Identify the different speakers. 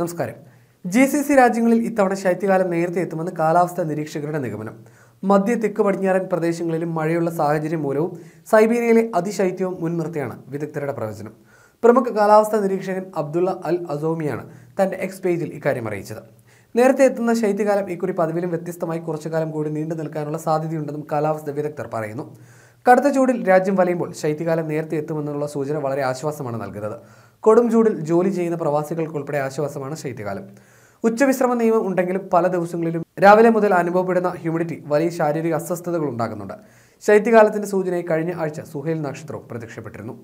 Speaker 1: നമസ്കാരം G C C രാജ്യങ്ങളിൽ ഇത്തവണ ശൈത്യകാലം നേരത്തെ എത്തുമെന്ന് കാലാവസ്ഥാ നിരീക്ഷകരുടെ നിഗമനം മധ്യ തെക്ക് പടിഞ്ഞാറൻ പ്രദേശങ്ങളിലും മഴയുള്ള സാഹചര്യം മൂലവും സൈബീരിയയിലെ അതിശൈത്യവും മുൻനിർത്തിയാണ് വിദഗ്ധരുടെ പ്രവചനം പ്രമുഖ കാലാവസ്ഥാ നിരീക്ഷകൻ അബ്ദുള്ള അൽ അസോമിയാണ് തന്റെ എക്സ് പേജിൽ ഇക്കാര്യം അറിയിച്ചത് നേരത്തെ എത്തുന്ന ശൈത്യകാലം ഇക്കുറി പതിവിലും വ്യത്യസ്തമായി കുറച്ചു കാലം കൂടി നീണ്ടു നിൽക്കാനുള്ള സാധ്യതയുണ്ടെന്നും കാലാവസ്ഥാ വിദഗ്ധർ പറയുന്നു കടുത്ത ചൂടിൽ രാജ്യം വലയുമ്പോൾ ശൈത്യകാലം നേരത്തെ എത്തുമെന്നുള്ള സൂചന വളരെ ആശ്വാസമാണ് നൽകുന്നത് കൊടും ചൂടിൽ ജോലി ചെയ്യുന്ന പ്രവാസികൾക്കുൾപ്പെടെ ആശ്വാസമാണ് ശൈത്യകാലം ഉച്ചവിശ്രമ നിയമം ഉണ്ടെങ്കിലും പല ദിവസങ്ങളിലും രാവിലെ മുതൽ അനുഭവപ്പെടുന്ന ഹ്യൂമിഡിറ്റി വലിയ ശാരീരിക അസ്വസ്ഥതകൾ ഉണ്ടാകുന്നുണ്ട് ശൈത്യകാലത്തിന്റെ സൂചനയായി കഴിഞ്ഞ ആഴ്ച സുഹേൽ നക്ഷത്രവും
Speaker 2: പ്രത്യക്ഷപ്പെട്ടിരുന്നു